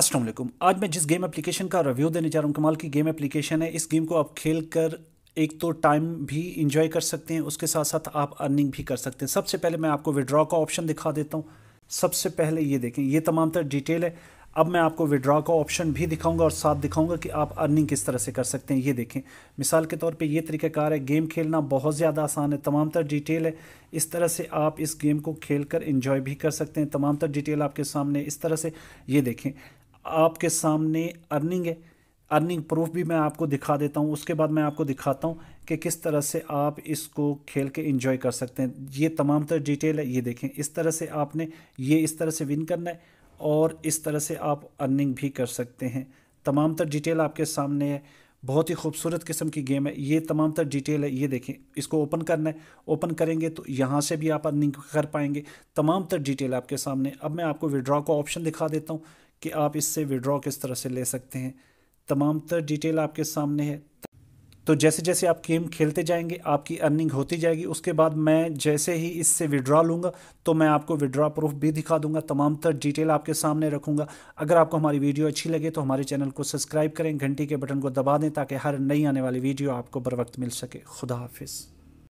असलम आज मैं जिस गेम एप्लीकेशन का रिव्यू देने जा रहा हूँ कमाल की गेम एप्लीकेशन है इस गेम को आप खेल कर एक तो टाइम भी इंजॉय कर सकते हैं उसके साथ साथ आप अर्निंग भी कर सकते हैं सबसे पहले मैं आपको विड्रॉ का ऑप्शन दिखा देता हूँ सबसे पहले ये देखें ये तमाम तर डिटेल है अब मैं आपको विड्रॉ का ऑप्शन भी दिखाऊंगा और साथ दिखाऊंगा कि आप अर्निंग किस तरह से कर सकते हैं ये देखें मिसाल के तौर पे ये तरीक़ाकार है गेम खेलना बहुत ज़्यादा आसान है तमाम तर डिटेल है इस तरह से आप इस गेम को खेल कर भी कर सकते हैं तमाम तर डिटेल आपके सामने इस तरह से ये देखें आपके सामने अर्निंग है अर्निंग प्रूफ भी मैं आपको दिखा देता हूँ उसके बाद मैं आपको दिखाता हूँ कि किस तरह से आप इसको खेल के इंजॉय कर सकते हैं ये तमाम तरह डिटेल है ये देखें इस तरह से आपने ये इस तरह से विन करना है और इस तरह से आप अर्निंग भी कर सकते हैं तमाम तरह डिटेल आपके सामने है बहुत ही खूबसूरत किस्म की गेम है ये तमाम तर डिटेल है ये देखें इसको ओपन करना है ओपन करेंगे तो यहाँ से भी आप अर्निंग कर पाएंगे तमाम तर डिटेल आपके सामने अब मैं आपको विड्रॉ का ऑप्शन दिखा देता हूँ कि आप इससे विड्रॉ किस तरह से ले सकते हैं तमाम तर डिटेल आपके सामने है तो जैसे जैसे आप गेम खेलते जाएंगे आपकी अर्निंग होती जाएगी उसके बाद मैं जैसे ही इससे विड्रॉ लूँगा तो मैं आपको विड्रॉ प्रूफ भी दिखा दूंगा तमाम तर डिटेल आपके सामने रखूँगा अगर आपको हमारी वीडियो अच्छी लगे तो हमारे चैनल को सब्सक्राइब करें घंटी के बटन को दबा दें ताकि हर नई आने वाली वीडियो आपको बर वक्त मिल सके खुदा हाफिज़